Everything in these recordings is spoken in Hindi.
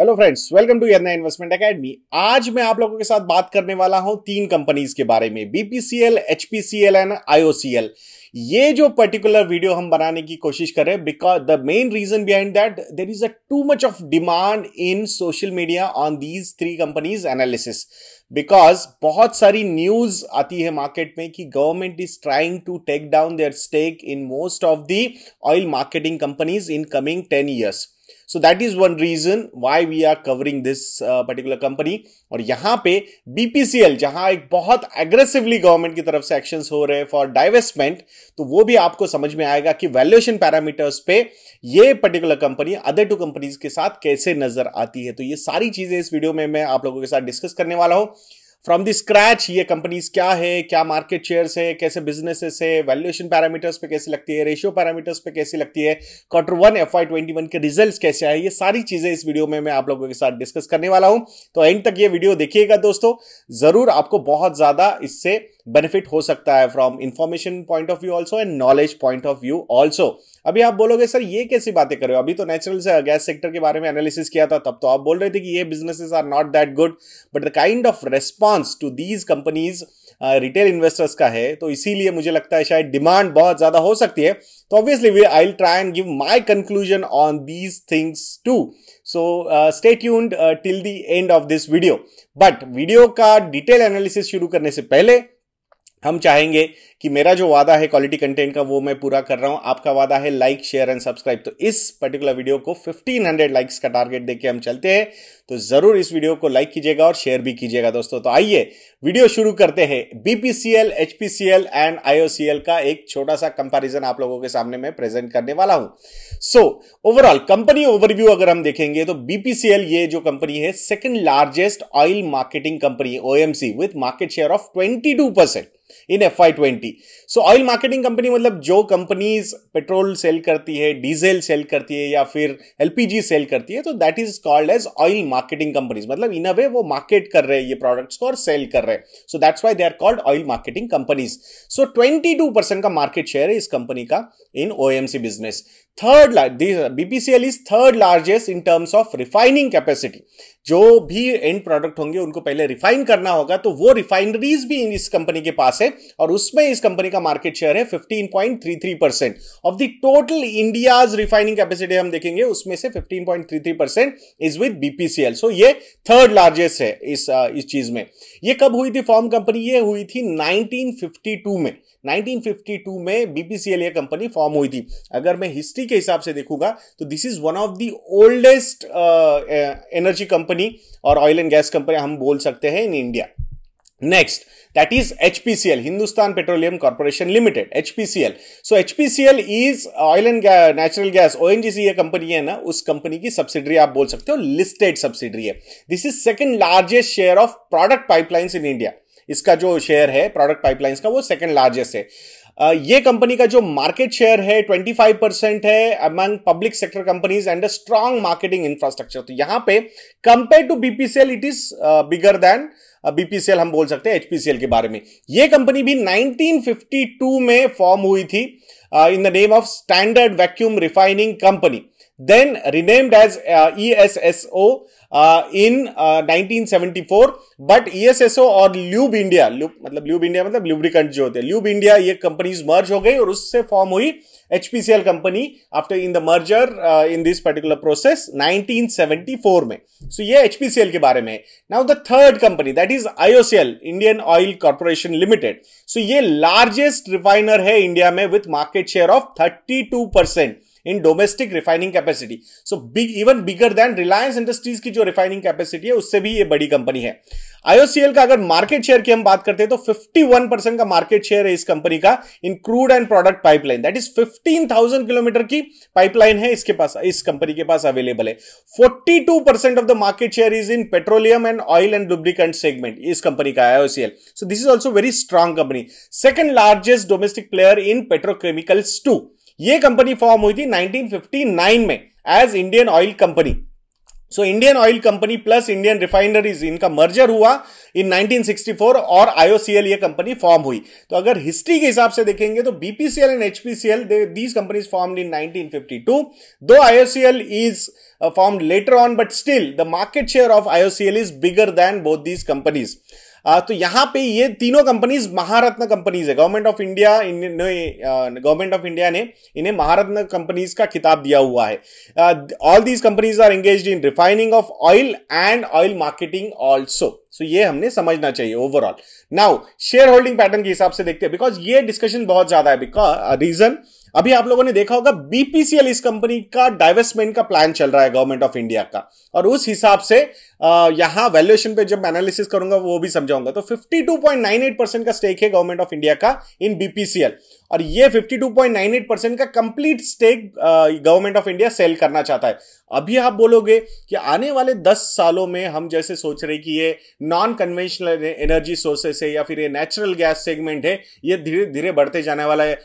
हेलो फ्रेंड्स वेलकम टू यरना इन्वेस्टमेंट एकेडमी आज मैं आप लोगों के साथ बात करने वाला हूं तीन कंपनीज के बारे में बीपीसीएल एचपीसीएल एंड आईओसीएल ये जो पर्टिकुलर वीडियो हम बनाने की कोशिश कर रहे हैं because the main reason behind that there is a too much of demand in social media on these three companies analysis because बहुत सारी न्यूज आती है मार्केट में कि government is trying to take down their stake in most of the oil marketing companies in coming ten years so that is one reason why we are covering this particular company और यहां पे बीपीसीएल जहां एक बहुत एग्रेसिवली गवर्नमेंट की तरफ से एक्शन हो रहे हैं फॉर डाइवेस्टमेंट तो वो भी आपको समझ में आएगा कि वैल्यूएशन पैरामीटर्स पे ये particular company other two companies के साथ कैसे नजर आती है तो ये सारी चीजें इस वीडियो में मैं आप लोगों के साथ डिस्कस करने वाला हूं फ्रॉम द स्क्रैच ये कंपनीज क्या है क्या मार्केट शेयर्स है कैसे बिजनेसेस है वैल्यूएशन पैरामीटर्स पे कैसे लगती है रेशियो पैरामीटर्स पे कैसे लगती है quarter one F I twenty one के रिजल्ट कैसे आए ये सारी चीजें इस वीडियो में मैं आप लोगों के साथ डिस्कस करने वाला हूं तो एंड तक ये वीडियो देखिएगा दोस्तों जरूर आपको बहुत ज्यादा इससे बेनिफिट हो सकता है from information point of view also and knowledge point of view also अभी आप बोलोगे सर ये कैसी बातें कर रहे हो अभी तो नेचुरल गैस सेक्टर के बारे में एनालिसिस किया था तब तो आप बोल रहे थे कि ये businesses are not that good but the kind of response to these companies retail investors का है तो इसीलिए मुझे लगता है शायद डिमांड बहुत ज्यादा हो सकती है तो obviously I try and give my conclusion on these things too so stay tuned till the end of this video but video का डिटेल एनालिसिस शुरू करने से पहले हम चाहेंगे कि मेरा जो वादा है क्वालिटी कंटेंट का वो मैं पूरा कर रहा हूं आपका वादा है लाइक शेयर एंड सब्सक्राइब तो इस पर्टिकुलर वीडियो को 1500 लाइक्स का टारगेट देके हम चलते हैं तो जरूर इस वीडियो को लाइक कीजिएगा और शेयर भी कीजिएगा दोस्तों तो आइए वीडियो शुरू करते हैं बीपीसीएल एचपीसीएल एंड आईओसीएल का एक छोटा सा कंपैरिजन आप लोगों के सामने मैं प्रेजेंट करने वाला हूं सो ओवरऑल कंपनी ओवरव्यू अगर हम देखेंगे तो बीपीसीएल ये जो कंपनी है second largest oil marketing company OMC with market share of twenty percent in F I twenty so oil marketing company मतलब जो कंपनीज पेट्रोल सेल करती है डीजल सेल करती है या फिर एलपीजी सेल करती है तो that is called as oil marketing companies मतलब इन अ वे वो मार्केट कर रहे हैं ये प्रोडक्ट्स को और सेल कर रहे हैं so that's why they are called oil marketing companies so twenty two percent का मार्केट शेयर है इस कंपनी का in O M C business third BPCL is third largest in terms of refining capacity जो भी एंड प्रोडक्ट होंगे उनको पहले रिफाइन करना होगा तो वो रिफाइनरीज भी इस कंपनी के पास है और उसमें इस कंपनी का मार्केट शेयर है 15.33 percent of the total India refining capacity हम देखेंगे उसमें से 15.33 percent is with BPCL so ये थर्ड लार्जेस्ट है इस uh, इस चीज में ये कब हुई थी फॉर्म कंपनी ये हुई थी नाइनटीन में 1952 में बीपीसीएल ये कंपनी फॉर्म हुई थी अगर मैं हिस्ट्री के हिसाब से देखूंगा तो this is one of the oldest energy company company और ऑयल एंड गैस कंपनी हम बोल सकते हैं in India next that is HPCL Hindustan petroleum corporation limited HPCL so HPCL is oil and natural gas O ONGC ये कंपनी है ना उस कंपनी की सब्सिडरी आप बोल सकते हो लिस्टेड सब्सिडरी है this is second largest share of product pipelines in India इसका जो शेयर है प्रोडक्ट पाइपलाइंस का वो सेकंड लार्जेस्ट है ये कंपनी का जो मार्केट शेयर है 25 परसेंट है among public sector companies and a strong marketing infrastructure तो यहां पे compare to BPCL it is bigger than BPCL हम बोल सकते हैं एचपीसीएल के बारे में ये कंपनी भी 1952 में फॉर्म हुई थी in the name of standard vacuum refining company then renamed as uh, ESSO uh, in uh, 1974 but ESSO और ल्यूब इंडिया ल्यूब मतलब ल्यूब इंडिया मतलब ल्यूब्रिकेंट जो होते हैं ल्यूब इंडिया ये कंपनीज मर्ज हो गई और उससे फॉर्म हुई HPCL company after in the merger in this particular process 1974 में सो so, ये एचपीसीएल के बारे में now the third company that is IOCL Indian oil corporation limited so ये लार्जेस्ट रिफाइनर है इंडिया में with market share of 32 percent in domestic refining capacity so big even bigger than Reliance Industries की जो रिफाइनिंग कैपेसिटी है उससे भी ये बड़ी कंपनी है आईओसीएल का अगर मार्केट शेयर की हम बात करते हैं तो 51 परसेंट का मार्केट शेयर है इस कंपनी का in crude and product pipeline that is 15,000 kilometre की पाइपलाइन है इसके पास इस कंपनी के पास अवेलेबल है 42 percent of the market share is in petroleum and oil and lubricant segment इस कंपनी का IOCL so this is also very strong company second largest domestic player in petrochemicals too ये कंपनी फॉर्म हुई थी 1959 में as Indian oil company so Indian oil company plus Indian refineries इनका मर्जर हुआ इन 1964 और आईओसीएल ये कंपनी फॉर्म हुई तो अगर हिस्ट्री के हिसाब से देखेंगे तो BPCL and HPCL these companies form in 1952 though IOCL is form later on but still the market share of IOCL is bigger than both these companies तो यहां पे ये तीनों कंपनीज महारत्न कंपनीज है government of India government of India ने इन्हें महारत्न कंपनीज का खिताब दिया हुआ है all these companies are engage in refining of oil and oil marketing also so ये हमने समझना चाहिए overall now share holding pattern के हिसाब से देखते हैं बिकॉज ये डिस्कशन बहुत ज्यादा है रीजन अभी आप लोगों ने देखा होगा बीपीसीएल इस कंपनी का डाइवेस्टमेंट का प्लान चल रहा है गवर्नमेंट ऑफ इंडिया का और उस हिसाब से यहां वैल्यूएशन पे जब एनालिसिस करूंगा वो भी समझाऊंगा तो 52.98 परसेंट का स्टेक है गवर्नमेंट ऑफ इंडिया का इन बीपीसीएल और ये 52.98 परसेंट का complete stake government of India sale करना चाहता है अभी आप बोलोगे कि आने वाले 10 सालों में हम जैसे सोच रहे कि ये नॉन कन्वेंशनल एनर्जी सोर्सेस है या फिर ये नेचुरल गैस सेगमेंट है ये धीरे धीरे बढ़ते जाने वाला है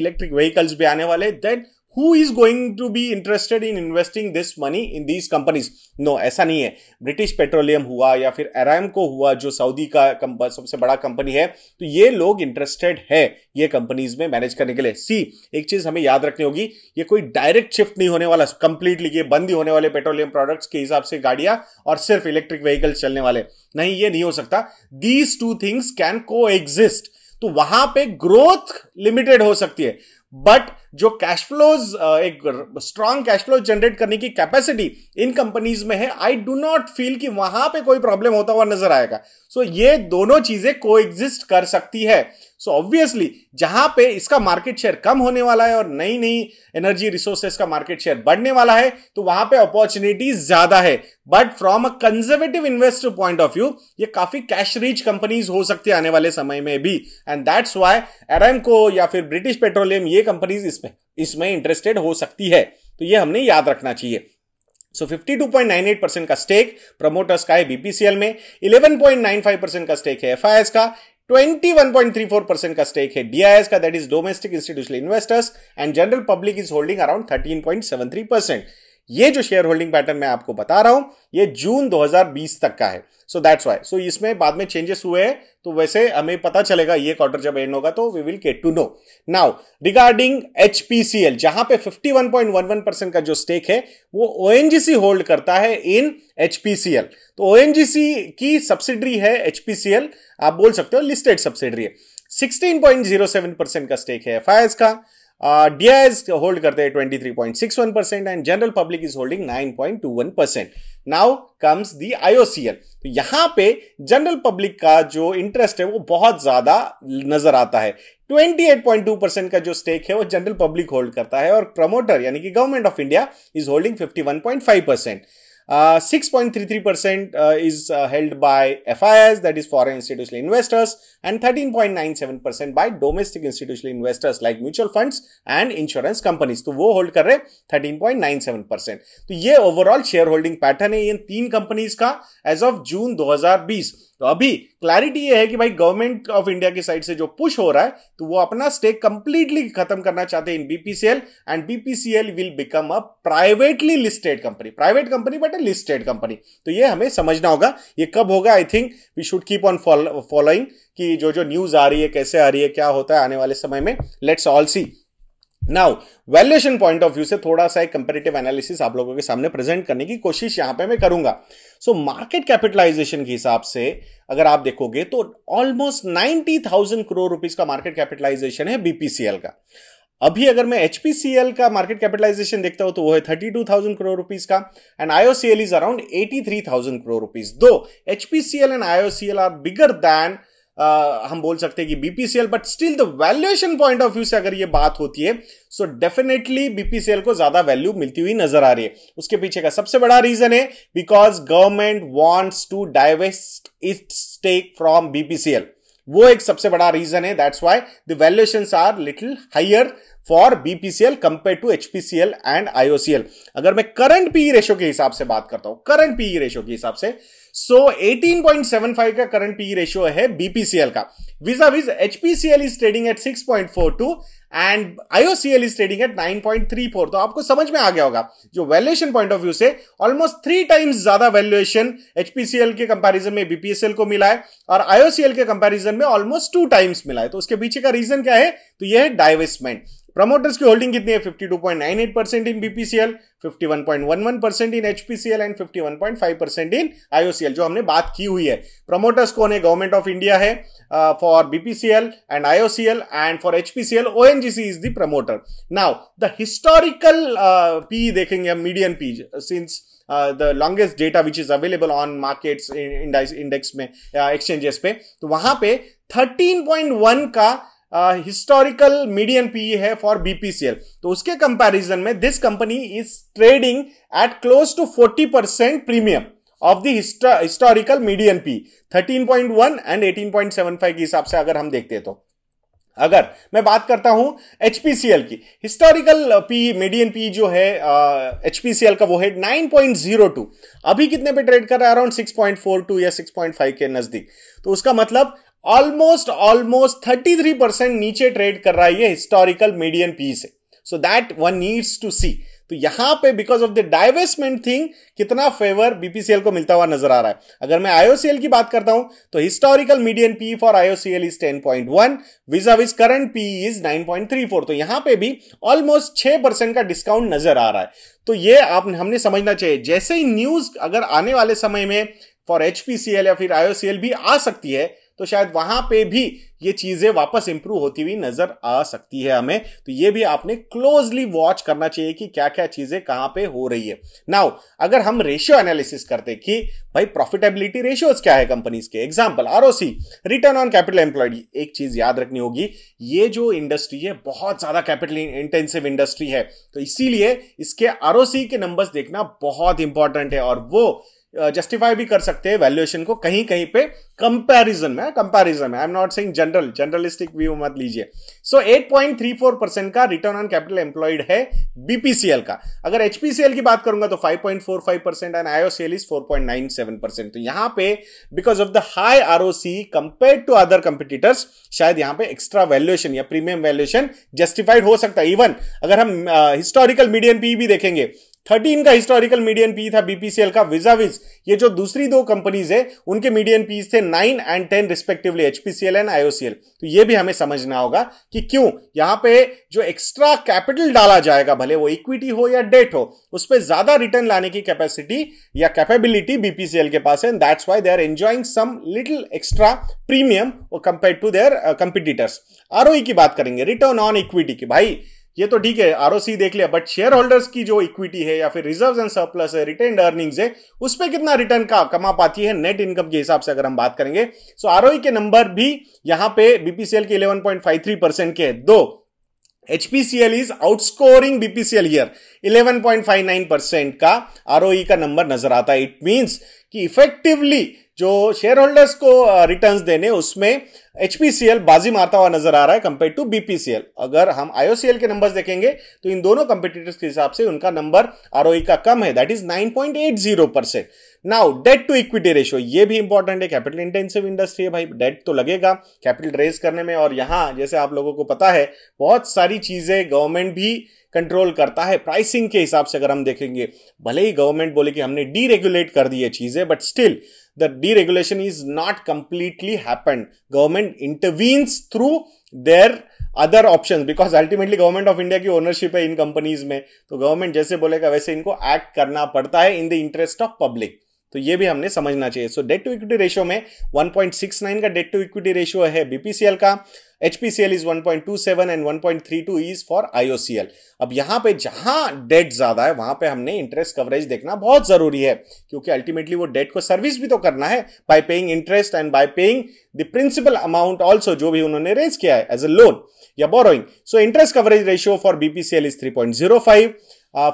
इलेक्ट्रिक व्हीकल्स भी आने वाले then who is going to be interested in investing this money in these companies no ऐसा नहीं है ब्रिटिश पेट्रोलियम हुआ या फिर एराम को हुआ जो सऊदी का सबसे बड़ा कंपनी है तो ये लोग इंटरेस्टेड है ये कंपनीज में मैनेज करने के लिए सी एक चीज हमें याद रखनी होगी ये कोई डायरेक्ट शिफ्ट नहीं होने वाला कंप्लीटली ये बंद ही होने वाले पेट्रोलियम प्रोडक्ट्स के हिसाब से गाड़ियां और सिर्फ इलेक्ट्रिक व्हीकल चलने वाले नहीं ये नहीं हो सकता these two things can coexist तो वहां पे ग्रोथ लिमिटेड हो सकती है बट जो कैश फ्लोज uh, एक स्ट्रांग कैश फ्लो जनरेट करने की कैपेसिटी इन कंपनीज में है आई डू नॉट फील कि वहां पे कोई प्रॉब्लम होता हुआ नजर आएगा सो so, ये दोनों चीजें को कर सकती है सो so, ऑब्वियसली जहां पे इसका मार्केट शेयर कम होने वाला है और नई नई एनर्जी रिसोर्सेस का मार्केट शेयर बढ़ने वाला है तो वहां पे अपॉर्चुनिटीज ज्यादा है but from a conservative investor point of view ये काफी कैश रिच कंपनीज हो सकती है आने वाले समय में भी एंड दैट्स वाई एरम को या फिर ब्रिटिश पेट्रोलियम ये ये कंपनीज इसमें इसमें इंटरेस्टेड हो सकती है तो ये हमने याद रखना चाहिए सो so 52.98 परसेंट का स्टेक प्रमोटर्स का है बीपीसीएल में 11.95 परसेंट का स्टेक है एफ का 21.34 परसेंट का स्टेक है डीआईएस का that is domestic institutional investors and general public is holding around 13.73 percent ये जो शेयर होल्डिंग पैटर्न मैं आपको बता रहा हूं ये जून 2020 तक का है सो दैट्स वाई सो इसमें बाद में चेंजेस हुए हैं तो वैसे हमें पता चलेगा ये क्वार्टर जब एंड होगा तो we will get to know now regarding HPCL जहां पे 51.11 परसेंट का जो स्टेक है वो ओएनजीसी होल्ड करता है इन एचपीसीएल तो ओएनजीसी की सब्सिडरी है एचपीसीएल आप बोल सकते हो लिस्टेड सब्सिडरी है 16.07 परसेंट का स्टेक है एफ का डीआई इज होल्ड करते हैं twenty three one percent and general public is holding nine point two one percent now comes the IOCL तो यहां पे जनरल पब्लिक का जो इंटरेस्ट है वो बहुत ज्यादा नजर आता है 28.2 परसेंट का जो स्टेक है वो जनरल पब्लिक होल्ड करता है और प्रमोटर यानी कि government of India is holding 51.5 percent 6.33% uh, is uh, held by FIs, that is foreign institutional investors, and 13.97% by domestic institutional investors like mutual funds and insurance companies. तो वो होल्ड कर रहे 13.97%. तो ये ओवरऑल शेयर होल्डिंग पैटर्न है इन तीन कंपनीज का एज ऑफ जून 2020. तो अभी क्लैरिटी ये है कि भाई गवर्नमेंट ऑफ इंडिया की साइड से जो पुश हो रहा है तो वो अपना स्टेक कंप्लीटली खत्म करना चाहते हैं in BPCL and BPCL will become a privately listed company private company but a listed company तो ये हमें समझना होगा ये कब होगा I think we should keep on following कि जो जो न्यूज आ रही है कैसे आ रही है क्या होता है आने वाले समय में let's all see now valuation point of view से थोड़ा सा एक कंपेरेटिव एनालिसिस आप लोगों के सामने प्रेजेंट करने की कोशिश यहां पे मैं करूंगा सो मार्केट कैपिटलाइजेशन के हिसाब से अगर आप देखोगे तो ऑलमोस्ट थाउजेंड करोड़ रुपीज का मार्केट कैपिटलाइजेशन है बीपीसीएल का अभी अगर मैं एचपीसीएल का मार्केट कैपिटलाइजेशन देखता हूं तो वो है thirty two thousand crore rupees का and IOCL is around eighty three thousand crore rupees though HPCL and IOCL are bigger than हम बोल सकते हैं कि BPCL but still the valuation point of view से अगर ये बात होती है सो डेफिनेटली बीपीसीएल को ज्यादा वैल्यू मिलती हुई नजर आ रही है उसके पीछे का सबसे बड़ा रीजन है because government wants to divest it stake from BPCL वो एक सबसे बड़ा रीजन है that's why the valuation are little higher for BPCL compare to HPCL and IOCL अगर मैं करंट पीई रेशो के हिसाब से बात करता हूं करंट पीई रेशो के हिसाब से सो so, 18.75 का करंट पी रेशियो है बीपीसीएल का vis a vis HPCL is trading at 6.42 and IOCL is trading at 9.34 तो आपको समझ में आ गया होगा जो वैल्यूएशन पॉइंट ऑफ व्यू से ऑलमोस्ट थ्री टाइम्स ज्यादा वैल्यूएशन एचपीसीएल के कंपैरिजन में बीपीएसएल को मिला है और आईओसीएल के कंपैरिजन में ऑलमोस्ट टू टाइम्स मिला है तो उसके पीछे का रीजन क्या है तो यह है डाइवेस्टमेंट प्रमोटर्स की होल्डिंग कितनी है 52.98 percent in BPCL 51.11 percent in HPCL and 51.5 percent in IOCL जो हमने बात की हुई है प्रमोटर्स कौन है गवर्नमेंट ऑफ इंडिया है for BPCL and IOCL and for HPCL ONGC is the promoter now the historical P देखेंगे medium P since the longest data which is available on markets index में एक्सचेंजेस uh, पे तो वहां पे 13.1 का हिस्टोरिकल मीडियन पीई है फॉर बीपीसीएल तो उसके कंपैरिजन में this company is trading at close to 40 percent premium of the historical median P 13.1 and 18.75 के हिसाब से अगर हम देखते तो अगर मैं बात करता हूं एचपीसीएल की हिस्टोरिकल पी मीडियन पी जो है एचपीसीएल का वो है टू अभी कितने पे ट्रेड कर रहा है अराउंड टू या फाइव के नजदीक तो उसका मतलब ऑलमोस्ट ऑलमोस्ट 33 परसेंट नीचे ट्रेड कर रहा है ये हिस्टोरिकल मीडियन पी से so that one needs to see तो यहां पे because of the divestment thing कितना फेवर बीपीसीएल को मिलता हुआ नजर आ रहा है अगर मैं आईओसीएल की बात करता हूं तो historical median P for IOCL is 10.1 point one vis a vis current P is 9.34 तो यहां पे भी ऑलमोस्ट 6 परसेंट का डिस्काउंट नजर आ रहा है तो ये आप हमने समझना चाहिए जैसे ही न्यूज अगर आने वाले समय में फॉर एचपीसीएल या फिर आईओसीएल भी आ सकती है तो शायद वहां पे भी ये चीजें वापस इंप्रूव होती हुई नजर आ सकती है हमें तो ये भी आपने क्लोजली वॉच करना चाहिए कि क्या क्या चीजें कहां पे हो रही है नाउ अगर हम रेशियो एनालिसिस करते कि भाई प्रॉफिटेबिलिटी रेशियोज क्या है कंपनीज के example are return on capital employed एक चीज याद रखनी होगी ये जो इंडस्ट्री है बहुत ज्यादा कैपिटल इंटेंसिव इंडस्ट्री है तो इसीलिए इसके आर के नंबर्स देखना बहुत इंपॉर्टेंट है और वो जस्टिफाई भी कर सकते हैं वैल्यूएशन को कहीं कहीं पे कंपैरिजन में कंपैरिजन में I am not saying general generalistic view मत लीजिए सो so, 8.34 परसेंट का रिटर्न ऑन कैपिटल एम्प्लॉयड है बीपीसीएल का अगर एचपीसीएल की बात करूंगा तो 5.45 percent and IOCL is 4.97 percent तो यहां पे because of the high ROC compare to other competitors शायद यहां पे एक्स्ट्रा वैल्यूएशन या प्रीमियम वैल्यूएशन जस्टिफाइड हो सकता है इवन अगर हम हिस्टोरिकल मीडियम पी भी देखेंगे थर्टीन का हिस्टोरिकल मीडियन पी था बीपीसीएल का विजाविज ये जो दूसरी दो कंपनीज है उनके मीडियन पीस थे nine and ten respectively HPCL and IOCL तो ये भी हमें समझना होगा कि क्यों यहां पे जो एक्स्ट्रा कैपिटल डाला जाएगा भले वो इक्विटी हो या डेट हो उस पर ज्यादा रिटर्न लाने की कैपेसिटी या कैपेबिलिटी बीपीसीएल के पास है that's why they are enjoying some little extra premium compare to their competitors R की बात करेंगे रिटर्न ऑन इक्विटी की भाई ये तो ठीक है आर देख लिया बट शेयर होल्डर्स की जो इक्विटी है या फिर रिजर्व एंड सरप्लस है रिटर्न अर्निंग्स है उस पर कितना रिटर्न का कमा पाती है नेट इनकम के हिसाब से अगर हम बात करेंगे सो आर e के नंबर भी यहां पे बीपीसीएल के 11.53 परसेंट के दो HPCL is outscoring BPCL here 11.59 percent का आर e का नंबर नजर आता है इट मीन्स कि इफेक्टिवली जो शेयर होल्डर्स को रिटर्न्स uh, देने उसमें एचपीसीएल बाजी मारता हुआ नजर आ रहा है कंपेयर टू बीपीसीएल अगर हम आईओसीएल के नंबर्स देखेंगे तो इन दोनों कंपिटिटर्स के हिसाब से उनका नंबर आरओई e का कम है that is 9.80 percent now debt to equity ratio ये भी इंपॉर्टेंट है कैपिटल इंटेंसिव इंडस्ट्री है भाई डेट तो लगेगा कैपिटल रेज करने में और यहां जैसे आप लोगों को पता है बहुत सारी चीजें गवर्नमेंट भी कंट्रोल करता है प्राइसिंग के हिसाब से अगर हम देखेंगे भले ही गवर्नमेंट बोले कि हमने डीरेगुलेट कर दी है चीजें but still the deregulation is not completely happen government government intervenes through their other option because ultimately government of India की ओनरशिप है इन कंपनीज में तो गवर्नमेंट जैसे बोलेगा वैसे इनको एक्ट करना पड़ता है in the interest of public तो ये भी हमने समझना चाहिए so debt to equity ratio में 1.69 का डेट टू इक्विटी रेशियो है बीपीसीएल का HPCL is 1.27 and 1.32 is for IOCL अब यहां पे जहां डेट ज्यादा है वहां पे हमने इंटरेस्ट कवरेज देखना बहुत जरूरी है क्योंकि अल्टीमेटली वो डेट को सर्विस भी तो करना है by paying interest and by paying the principal amount also जो भी उन्होंने रेज किया है एज अ लोन या borrowing so interest coverage ratio for BPCL is three point zero five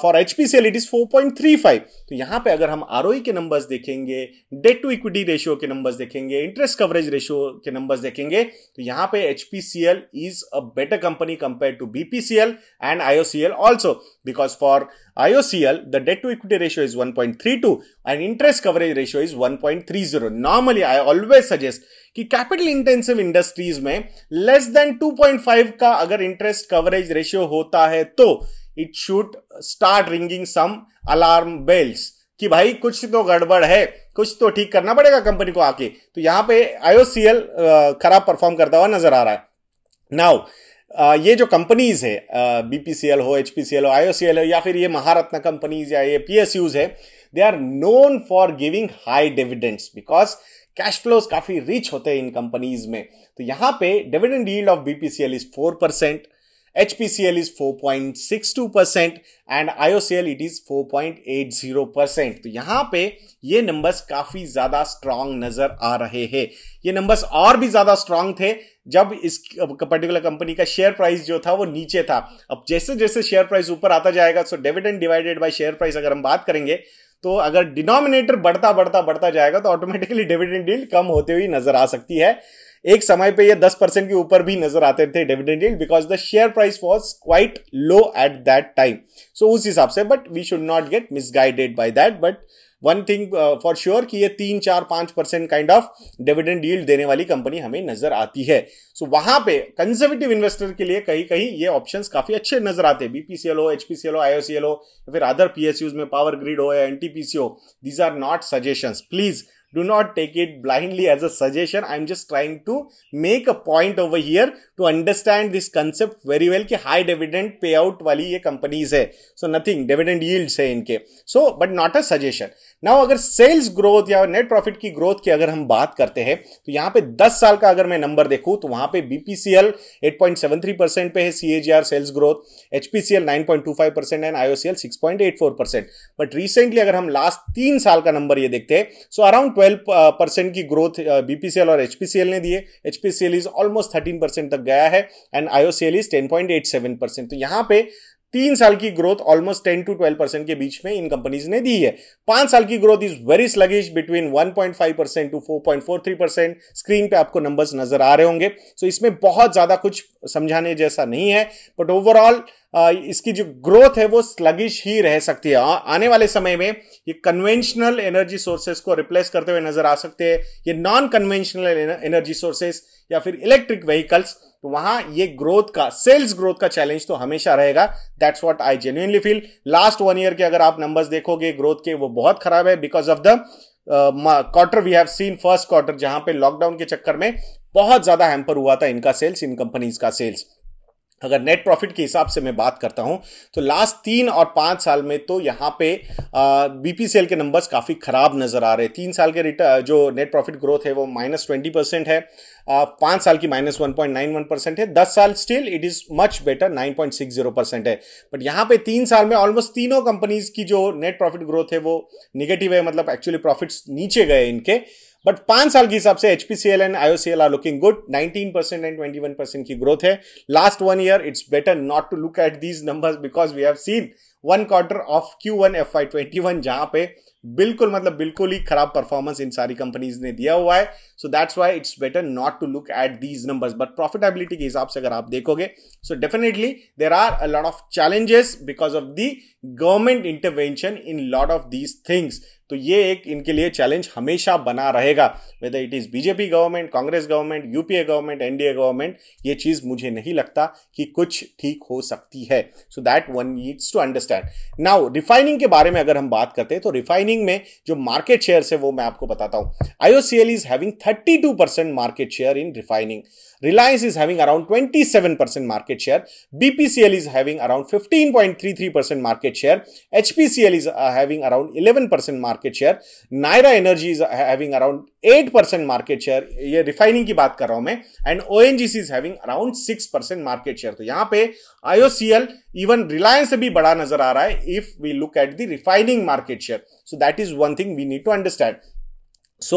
for H P L it is four point three five तो यहां पर अगर हम आर e के नंबर्स देखेंगे डेट टू इक्विटी रेशियो के नंबर्स देखेंगे इंटरेस्ट कवरेज रेशियो के नंबर्स देखेंगे तो यहां पर H P C L is a better company compare to BPCL and IOCL also because for the debt is one point three two and interest coverage ratio is one point three zero normally I always suggest कि कैपिटल इंटेंसिव इंडस्ट्रीज में less than two point five का अगर इंटरेस्ट कवरेज रेशियो होता है तो it should start ringing some alarm bells कि भाई कुछ तो गड़बड़ है कुछ तो ठीक करना पड़ेगा कंपनी को आके तो यहां पे आईओसीएल खराब परफॉर्म करता हुआ नजर आ रहा है नाउ ये जो कंपनीज है बीपीसीएल हो एचपीसीएल हो आईओसीएल हो या फिर ये महारत्न कंपनीज या ये पीएसयूज है they are known for giving high dividends because cash flows काफी रिच होते हैं इन कंपनीज में तो यहां पे dividend yield of BPCL is four percent HPCL is 4.62% and IOCL it is 4.80% तो यहां पे ये नंबर्स काफी ज्यादा स्ट्रांग नजर आ रहे हैं ये नंबर्स और भी ज्यादा स्ट्रांग थे जब इस पर्टिकुलर कंपनी का शेयर प्राइस जो था वो नीचे था अब जैसे जैसे शेयर प्राइस ऊपर आता जाएगा so dividend divided by share price अगर हम बात करेंगे तो अगर डिनोमिनेटर बढ़ता बढ़ता बढ़ता जाएगा तो ऑटोमेटिकली डिविडेंड डील कम होते हुए नजर आ सकती है एक समय पे ये दस परसेंट के ऊपर भी नजर आते थे dividend yield because the share price was quite low at that time so उस हिसाब से but we should not get misguided by that but one thing for sure कि ये तीन चार पांच percent kind of dividend deal देने वाली कंपनी हमें नजर आती है सो so, वहां पे कंजर्वेटिव इन्वेस्टर के लिए कहीं कहीं ये ऑप्शन काफी अच्छे नजर आते हैं बीपीसीएल हो एचपीसीएल हो आईओसीएल हो फिर अदर पीएसयूज में पावर ग्रिड हो या एनटीपीसी हो these are not suggestion please do not take it blindly as a suggestion i'm just trying to make a point over here to understand this concept very well ki high dividend payout wali ye companies hai so nothing dividend yields hai inke so but not a suggestion now agar sales growth या net profit की growth की अगर हम बात करते हैं तो यहां पे 10 साल का अगर मैं नंबर देखूं तो वहां पे बीपीसीएल 8.73 परसेंट पे है CAGR sales growth HPCL 9.25 percent and IOCL 6.84 percent but recently अगर हम लास्ट तीन साल का नंबर ये देखते हैं सो अराउंड ट्वेल्व परसेंट की ग्रोथ बीपीसीएल uh, और एचपीसीएल ने दिए HPCL is almost thirteen percent तक गया है and IOCL is ten point eight seven percent तो यहां पे तीन साल की growth almost ten to twelve percent के बीच में इन कंपनीज ने दी है पांच साल की growth is very sluggish between one point five percent to four four point three percent screen पे आपको नंबर्स नजर आ रहे होंगे सो so इसमें बहुत ज्यादा कुछ समझाने जैसा नहीं है बट ओवरऑल इसकी जो ग्रोथ है वो स्लगिश ही रह सकती है आने वाले समय में ये कन्वेंशनल एनर्जी सोर्सेस को रिप्लेस करते हुए नजर आ सकते हैं ये नॉन कन्वेंशनल एनर्जी सोर्सेस या फिर इलेक्ट्रिक व्हीकल्स तो वहां ये ग्रोथ का सेल्स ग्रोथ का चैलेंज तो हमेशा रहेगा that's what I genuinely feel last one year के अगर आप नंबर्स देखोगे ग्रोथ के वो बहुत खराब है because of the quarter we have seen first quarter जहां पे लॉकडाउन के चक्कर में बहुत ज्यादा हैम्पर हुआ था इनका सेल्स इन कंपनीज का सेल्स अगर नेट प्रॉफिट के हिसाब से मैं बात करता हूं तो लास्ट तीन और पाँच साल में तो यहाँ पे बीपीसीएल के नंबर्स काफ़ी ख़राब नज़र आ रहे हैं तीन साल के रिटर्न जो नेट प्रॉफिट ग्रोथ है वो माइनस ट्वेंटी परसेंट है पाँच साल की minus one point nine one percent है दस साल still it is much better nine point six zero percent है बट यहाँ पे तीन साल में ऑलमोस्ट तीनों कंपनीज की जो नेट प्रॉफिट ग्रोथ है वो निगेटिव है मतलब एक्चुअली प्रॉफिट्स नीचे गए इनके बट पांच साल के हिसाब से HPCL and IOCL are looking good 19 percent and 21 percent की ग्रोथ है last one year it's better not to look at these numbers because we have seen one quarter of Q one F I twenty one जहां पे बिल्कुल मतलब बिल्कुल ही खराब परफॉर्मेंस इन सारी कंपनीज ने दिया हुआ है so that's why it's better not to look at these numbers but profitability के हिसाब से अगर आप देखोगे so definitely there are a lot of challenges because of the government intervention in lot of these things तो ये एक इनके लिए चैलेंज हमेशा बना रहेगा whether it is BJP government Congress government UPA government NDA government ये चीज़ मुझे नहीं लगता कि कुछ ठीक हो सकती है so that one needs to understand now refining के बारे में अगर हम बात करते हैं तो रिफाइनिंग में जो मार्केट शेयर है वो मैं आपको बताता हूँ IOCL is having thirty market share in refining Reliance is having around 27% market share. BPCL is having around 15.33% market share. HPCL is uh, having around 11% market share. Naira Energy is having around 8% market share. ये refining की बात कर रहा हूं मैं. And ONGC is having around 6% market share. तो यहां पे IOCL even Reliance से भी बड़ा नजर आ रहा है if we look at the refining market share so that is one thing we need to understand so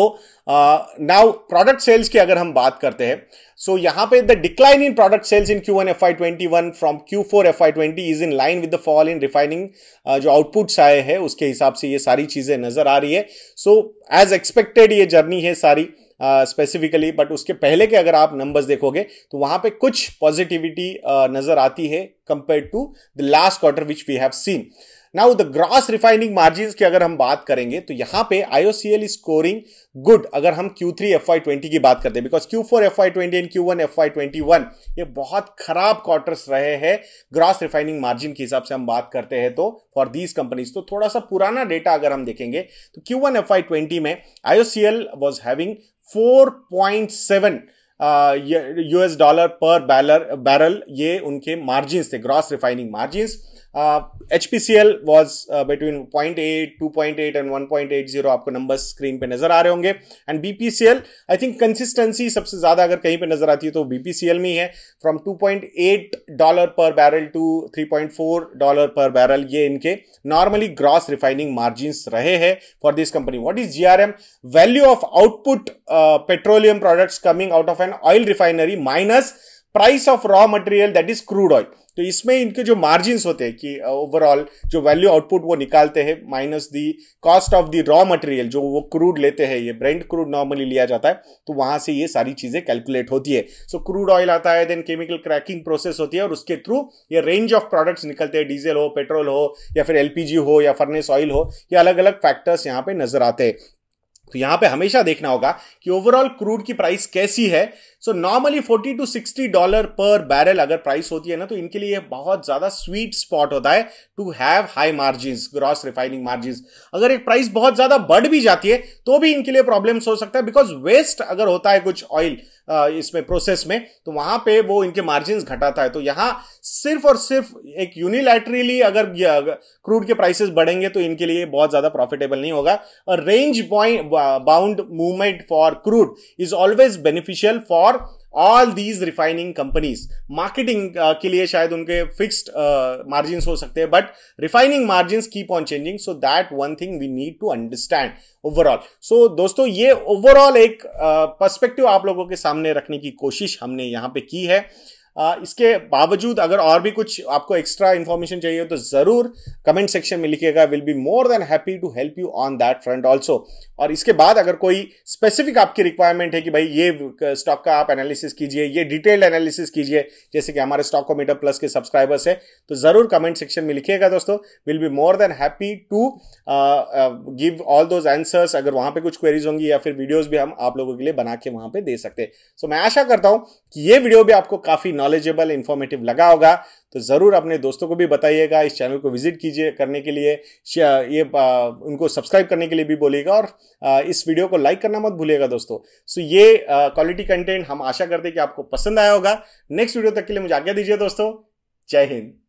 now product sales की अगर हम बात करते हैं सो so, यहां पे the decline in product sales in Q one F I twenty one from Q four F I twenty is in line with the fall in refining जो आउटपुट्स आए हैं उसके हिसाब से ये सारी चीजें नजर आ रही है सो एज एक्सपेक्टेड ये जर्नी है सारी स्पेसिफिकली uh, बट उसके पहले के अगर आप नंबर्स देखोगे तो वहां पे कुछ पॉजिटिविटी uh, नजर आती है compare to the last quarter which we have seen now the gross refining margin की अगर हम बात करेंगे तो यहां पे आईओसीएल स्कोरिंग गुड अगर हम Q three F I twenty की बात करते हैं because Q four F and Q one ये बहुत खराब क्वार्टर्स रहे हैं ग्रॉस रिफाइनिंग मार्जिन के हिसाब से हम बात करते हैं तो फॉर दीज कंपनीज तो थोड़ा सा पुराना डेटा अगर हम देखेंगे तो Q one F I twenty में IOCL was having four point seven US dollar per barrel barrel ये उनके मार्जिन थे gross refining margin at two point eight and one point eight zero आपको नंबर स्क्रीन पे नजर आ रहे होंगे and BPCL I think consistency सबसे ज्यादा अगर कहीं पे नजर आती है तो बीपीसीएल में ही है from eight dollar per barrel to three point four dollar per barrel ये इनके नॉर्मली ग्रॉस रिफाइनिंग मार्जिन रहे हैं for this company what is G R M value of output petroleum products coming out of an oil refinery minus price of raw material that is crude oil तो इसमें इनके जो मार्जिन होते हैं कि ओवरऑल uh, जो वैल्यू आउटपुट वो निकालते हैं minus the cost of the raw material जो वो क्रूड लेते हैं ये ब्रेंड क्रूड नॉर्मली लिया जाता है तो वहां से ये सारी चीजें कैलकुलेट होती है सो क्रूड ऑयल आता है देन केमिकल क्रैकिंग प्रोसेस होती है और उसके थ्रू ये रेंज ऑफ प्रोडक्ट्स निकलते हैं डीजल हो पेट्रोल हो या फिर एलपीजी हो या फर्नेस ऑयल हो ये अलग अलग फैक्टर्स यहाँ पे नजर आते हैं तो यहां पे हमेशा देखना होगा कि ओवरऑल क्रूड की प्राइस कैसी है so normally forty to sixty dollar per barrel अगर प्राइस होती है ना तो इनके लिए बहुत ज्यादा स्वीट स्पॉट होता है to have high margin gross refining margin अगर एक प्राइस बहुत ज्यादा बढ़ भी जाती है तो भी इनके लिए प्रॉब्लम्स हो सकता है बिकॉज वेस्ट अगर होता है कुछ ऑयल इसमें प्रोसेस में तो वहां पे वो इनके मार्जिन घटाता है तो यहां सिर्फ और सिर्फ एक यूनिलैटरली अगर क्रूड के प्राइसेस बढ़ेंगे तो इनके लिए बहुत ज्यादा प्रॉफिटेबल नहीं होगा और range bound movement for crude is always beneficial for for all these refining companies marketing के लिए शायद उनके फिक्स्ड मार्जिन uh, हो सकते हैं but refining margin keep on changing so that one thing we need to understand overall so दोस्तों ये ओवरऑल एक पर्सपेक्टिव uh, आप लोगों के सामने रखने की कोशिश हमने यहाँ पे की है इसके बावजूद अगर और भी कुछ आपको एक्स्ट्रा इन्फॉर्मेशन चाहिए तो ज़रूर कमेंट सेक्शन में लिखिएगा will be more than happy to help you on that front also और इसके बाद अगर कोई स्पेसिफिक आपकी रिक्वायरमेंट है कि भाई ये स्टॉक का आप एनालिसिस कीजिए ये डिटेल्ड एनालिसिस कीजिए जैसे कि हमारे स्टॉक को मीटअप प्लस के सब्सक्राइबर्स है तो ज़रूर कमेंट सेक्शन में लिखिएगा दोस्तों will be more than happy to give all those answers अगर वहाँ पर कुछ क्वेरीज होंगी या फिर वीडियोज भी हम आप लोगों के लिए बना के वहाँ पर दे सकते सो so, मैं आशा करता हूँ कि ये वीडियो भी आपको काफ़ी नॉलेजेबल इन्फॉर्मेटिव लगा होगा तो ज़रूर अपने दोस्तों को भी बताइएगा इस चैनल को विजिट कीजिए करने के लिए ये उनको सब्सक्राइब करने के लिए भी बोलिएगा और इस वीडियो को लाइक करना मत भूलिएगा दोस्तों सो ये क्वालिटी कंटेंट हम आशा करते हैं कि आपको पसंद आया होगा नेक्स्ट वीडियो तक के लिए मुझे आज्ञा दीजिए दोस्तों जय हिंद